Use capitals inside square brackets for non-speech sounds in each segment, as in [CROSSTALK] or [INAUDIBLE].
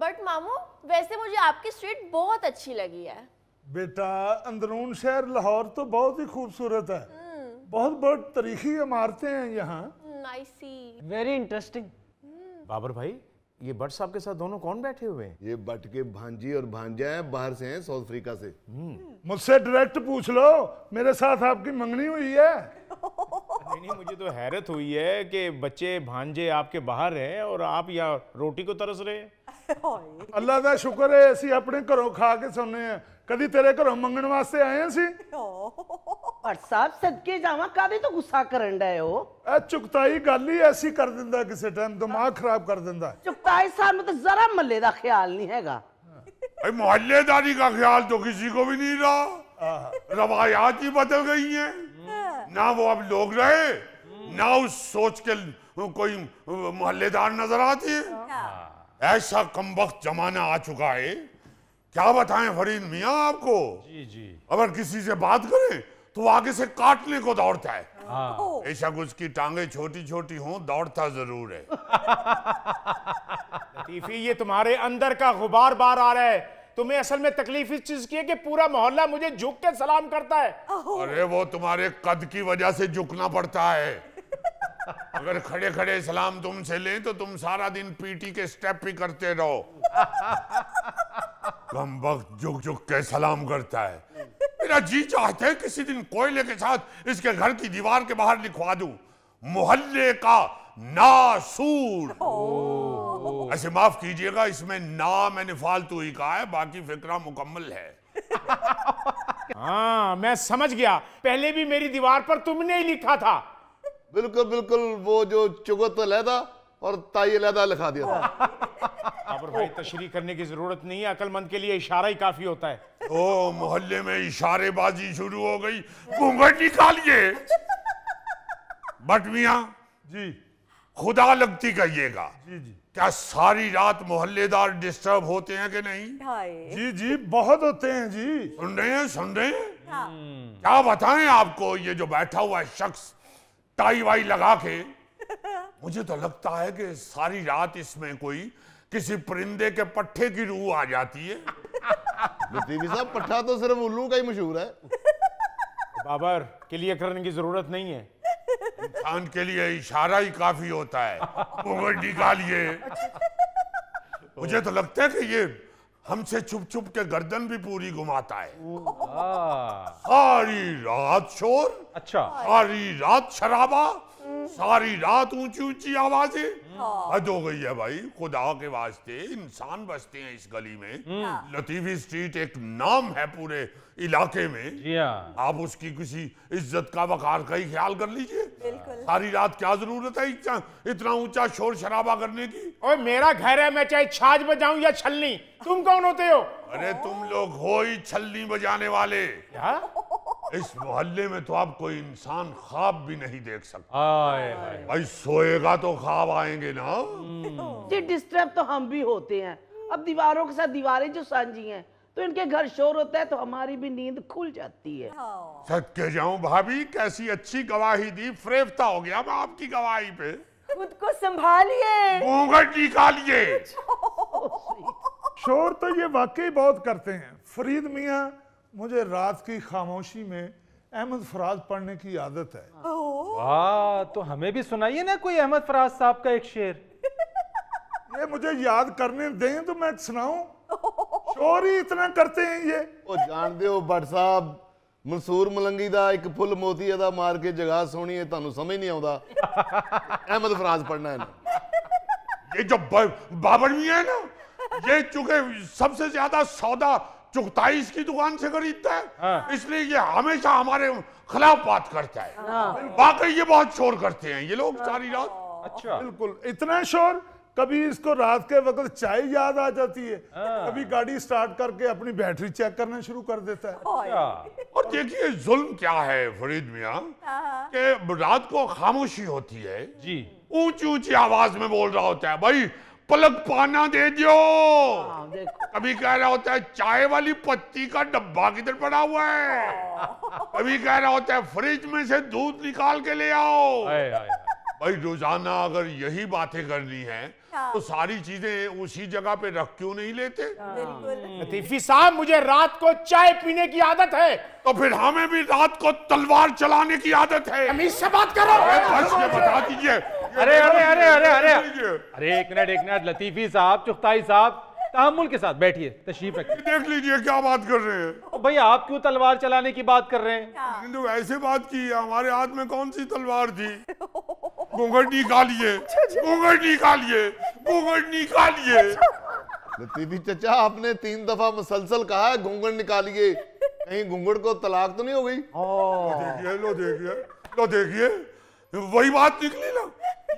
But मामू वैसे मुझे आपकी स्ट्रीट बहुत अच्छी लगी है बेटा अंदरून शहर लाहौर तो बहुत ही खूबसूरत है हम्म। बहुत बहुत तारीखी इमारते हैं यहाँ very hmm, interesting hmm. Babar भाई ये बट साहब के साथ दोनों कौन बैठे हुए हैं ये बट के भांजी और भांजा हैं बाहर से हैं साउथ अफ्रीका से मुझसे डायरेक्ट पूछ लो मेरे साथ आपकी मंगनी हुई है नहीं, नहीं मुझे तो हैरत हुई है कि बच्चे भांजे आपके बाहर हैं और आप यहाँ रोटी को तरस रहे हैं अल्लाह का शुक्र है अपने घरों खा के सोने कभी तेरे घरों मंगने वास्ते आए सी किसी को भी नहीं रहा रवायात ही बदल गई है ना वो अब लोग रहे ना उस सोच के कोई मोहल्लेदार नजर आती ऐसा कम वक्त जमाना आ चुका है क्या बताएं फरीद मिया आपको जी जी अगर किसी से बात करें तो आगे से काटने को दौड़ता है हाँ। ऐसा कुछ की टांगे छोटी छोटी हों दौड़ता जरूर है [LAUGHS] लतीफी ये तुम्हारे अंदर का गुबार बार आ रहा है तुम्हें असल में तकलीफ इस चीज की है कि पूरा मोहल्ला मुझे झुक के सलाम करता है अरे वो तुम्हारे कद की वजह से झुकना पड़ता है अगर खड़े खड़े सलाम तुमसे लें तो तुम सारा दिन पीटी के स्टेप भी करते रहो कम वक्त झुक झुक के सलाम करता है मेरा जी चाहते है किसी दिन कोयले के साथ इसके घर की दीवार के बाहर लिखवा दू मोहल्ले का नासूर ऐसे माफ कीजिएगा इसमें ना मैंने फालतू ही कहा है बाकी फिक्रा मुकम्मल है हाँ मैं समझ गया पहले भी मेरी दीवार पर तुमने ही लिखा था बिल्कुल बिल्कुल वो जो चुगत लहदा और ताई लहदा लिखा दिया था और [LAUGHS] भाई तशरी करने की जरूरत नहीं है अकलमंद के लिए इशारा ही काफी होता है ओ मोहल्ले में इशारेबाजी शुरू हो गई घूंघट निकालिए बट मिया जी खुदा लगती कहिएगा जी जी क्या सारी रात मोहल्लेदार डिस्टर्ब होते हैं कि नहीं जी जी बहुत होते हैं जी सुन रहे हैं सुन रहे हैं हाँ। क्या बताएं आपको ये जो बैठा हुआ शख्स टाई वाई लगा के [LAUGHS] मुझे तो लगता है कि सारी रात इसमें कोई किसी परिंदे के पट्टे की रूह आ जाती है [LAUGHS] साहब पट्टा तो सिर्फ उल्लू का ही मशहूर है [LAUGHS] बाबर के लिए करने की जरूरत नहीं है इंसान के लिए इशारा ही काफी होता है निकालिए मुझे तो लगता है कि ये हमसे छुप छुप के गर्दन भी पूरी घुमाता है हाँ। सारी रात शोर अच्छा सारी रात शराबा सारी रात ऊंची ऊंची आवाजें हाँ। हद हो गई है भाई खुदा के वास्ते इंसान बसते हैं इस गली में हम्म। हाँ। लतीफी स्ट्रीट एक नाम है पूरे इलाके में हाँ। आप उसकी किसी इज्जत का वकार का ही ख्याल कर लीजिए सारी रात क्या जरूरत है इतना ऊंचा शोर शराबा करने की और मेरा घर है मैं चाहे छाछ बजाऊ या छलनी तुम कौन होते हो अरे तुम लोग हो ही छलनी बजाने वाले क्या इस मोहल्ले में तो आप कोई इंसान ख्वाब भी नहीं देख सकता भाई सोएगा तो ख्वाब आएंगे ना हम्म। जी डिस्टर्ब तो हम भी होते हैं अब दीवारों के साथ दीवारें जो सांझी हैं तो इनके घर शोर होता है तो हमारी भी नींद खुल जाती है हाँ। सच के जाऊं भाभी कैसी अच्छी गवाही दी फ्रेफता हो गया मैं आपकी गवाही पे खुद को संभालिए निकालिए [LAUGHS] शोर तो ये वाकई बहुत करते हैं फरीद मिया मुझे रात की खामोशी में अहमद फराज पढ़ने की आदत है वाह तो हमें भी सुनाइए ना कोई अहमद फराज साहब का एक शेर [LAUGHS] ये मुझे याद करने दें तो मैं सुनाऊं [LAUGHS] शोर ही इतना करते हैं ये ओ जानते हो भट्ट साहब ਮਨਸੂਰ ਮਲੰਗੀ ਦਾ ਇੱਕ ਫੁੱਲ ਮੋਤੀਆ ਦਾ ਮਾਰ ਕੇ ਜਗਾ ਸੋਣੀ ਹੈ ਤੁਹਾਨੂੰ ਸਮਝ ਨਹੀਂ ਆਉਂਦਾ ਅਹਿਮਦ ਫਰਾਜ਼ ਪੜਨਾ ਹੈ ਇਹ ਜੋ ਬਾਬਰ है [LAUGHS] ना ये चूंकि सबसे ज्यादा सौदा चुगताई की दुकान से खरीदता है हाँ। इसलिए ये हमेशा हमारे खिलाफ बात करता है हाँ। वाकई ये बहुत शोर करते हैं ये लोग सारी रात अच्छा बिल्कुल इतना शोर कभी इसको रात के वक्त चाय याद आ जाती है हाँ। कभी गाड़ी स्टार्ट करके अपनी बैटरी चेक करना शुरू कर देता है अच्छा। और देखिए जुल्म क्या है फरीद मिया हाँ, के रात को खामोशी होती है जी ऊंची ऊंची आवाज में बोल रहा होता है भाई पलक पाना दे दियो कभी हाँ, कह रहा होता है चाय वाली पत्ती का डब्बा किधर पड़ा हुआ है कभी हाँ। कह रहा होता है फ्रिज में से दूध निकाल के ले आओ आए, आए। भाई रोजाना अगर यही बातें करनी है हाँ। तो सारी चीजें उसी जगह पे रख क्यों नहीं लेते लतीफी साहब मुझे रात को चाय पीने की आदत है तो फिर हमें भी रात को तलवार चलाने की आदत है हम इससे बात करो बस ये बता दीजिए अरे अरे अरे अरे अरे अरे एक मिनट एक मिनट लतीफी साहब चुख्ताई साहब तहमुल के साथ बैठिए तशरीफ रखिए देख लीजिए क्या बात कर रहे हैं भाई आप क्यों तलवार चलाने की बात कर रहे हैं ऐसे बात की हमारे हाथ में कौन सी तलवार थी घूंघट निकालिए घूंघट निकालिए घूंघट निकालिए लतीफी चचा आपने तीन दफा मुसलसल कहा है घूंघट निकालिए कहीं घूंघट को तलाक तो नहीं हो गई हाँ। देखिए लो देखिए लो देखिए वही बात निकली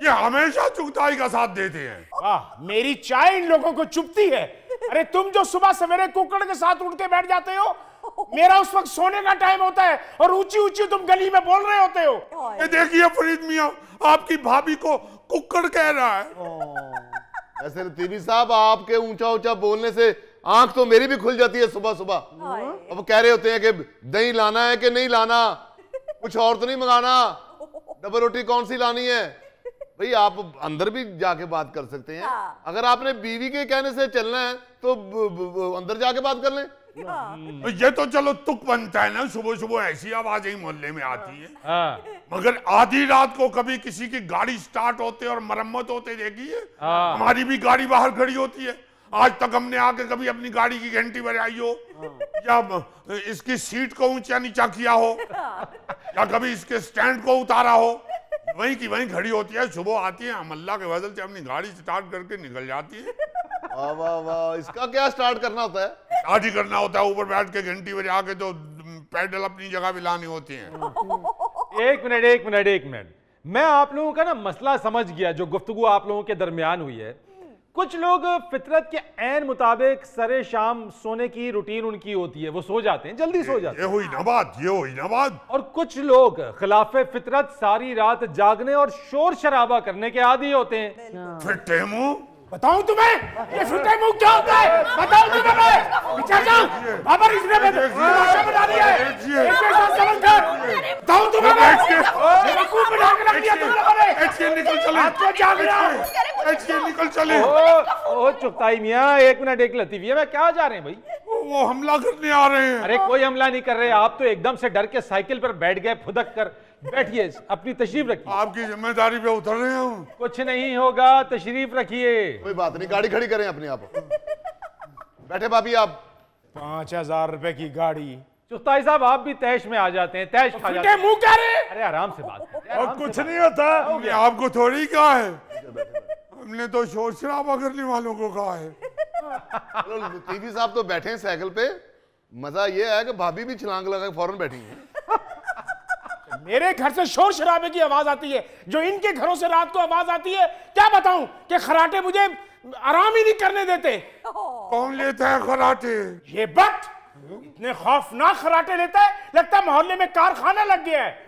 ये हमेशा चुगताई का साथ देते हैं वाह मेरी चाय इन लोगों को चुपती है अरे तुम जो सुबह सवेरे कुकड़ के साथ उठ के बैठ जाते हो मेरा उस वक्त सोने का टाइम होता है और ऊंची ऊंची तुम गली में बोल रहे होते हो ये देखिए फरीद मियाँ आपकी भाभी को कुकड़ कह रहा है ऐसे लतीफी तो साहब आपके ऊंचा ऊंचा बोलने से आंख तो मेरी भी खुल जाती है सुबह सुबह अब कह रहे होते हैं कि दही लाना है कि नहीं लाना कुछ और तो नहीं मंगाना डबल रोटी कौन सी लानी है भाई आप अंदर भी जाके बात कर सकते हैं हाँ। अगर आपने बीवी के कहने से चलना है तो ब, ब, ब, अंदर जाके बात कर लें हाँ। ये तो चलो तुक बनता है ना सुबह सुबह ऐसी आवाज ही मोहल्ले में आती है हाँ। मगर आधी रात को कभी किसी की गाड़ी स्टार्ट होते और मरम्मत होते देखी है हाँ। हमारी भी गाड़ी बाहर खड़ी होती है आज तक हमने आके कभी अपनी गाड़ी की घंटी बजाई हो हाँ। या इसकी सीट को ऊंचा नीचा किया हो हाँ। या कभी इसके स्टैंड को उतारा हो वहीं की वहीं खड़ी होती है सुबह आती है अल्लाह के वजल से अपनी गाड़ी स्टार्ट करके निकल जाती है वाह वाह वाह इसका क्या स्टार्ट करना होता है स्टार्ट ही करना होता है ऊपर बैठ के घंटी बजा के तो पैडल अपनी जगह भी लानी होती है एक मिनट एक मिनट एक मिनट मैं आप लोगों का ना मसला समझ गया जो गुफ्तगु आप लोगों के दरमियान हुई है कुछ लोग फितरत के ऐन मुताबिक सरे शाम सोने की रूटीन उनकी होती है वो सो जाते हैं जल्दी सो जाते हैं ये हुई ये हुई और कुछ लोग खिलाफ फितरत सारी रात जागने और शोर शराबा करने के आदि होते हैं बताऊं तुम्हें ये सुनते मुंह क्या होता है बताऊं तुम्हें मैं पीछे जाऊं बाबर इसने में तमाशा बना दिया है इसके साथ समझ कर बताऊं तुम्हें मैं बेवकूफ बना के रख दिया तुम लोगों ने एचके निकल चले आपको जाग रहा हूं एचके निकल चले ओ ओ चुपताई मियां एक मिनट एक लतीफिया मैं क्या जा रहे हैं भाई वो हमला करने आ रहे हैं अरे कोई हमला नहीं कर रहे आप तो एकदम से डर के साइकिल पर बैठ गए फुदक कर बैठिए अपनी तशरीफ रखिए आपकी जिम्मेदारी पे उतर रहे हैं कुछ नहीं होगा तशरीफ रखिए कोई बात नहीं गाड़ी खड़ी करें अपने आप बैठे भाभी आप पाँच हजार रुपए की गाड़ी चुस्ताई साहब आप भी तैश में आ जाते हैं तैश खा जाते हैं रहे अरे आराम से बात और कुछ नहीं होता आपको थोड़ी कहा है हमने तो शोर शराबा करने वालों को कहा है टीवी साहब तो बैठे हैं साइकिल पे मजा ये है कि भाभी भी छलांग लगा फौरन बैठी है मेरे घर से शोर शराबे की आवाज आती है जो इनके घरों से रात को आवाज आती है क्या बताऊं कि खराटे मुझे आराम ही नहीं करने देते कौन लेता है खराटे ये बट इतने खौफनाक खराटे लेता है लगता है मोहल्ले में कारखाना लग गया है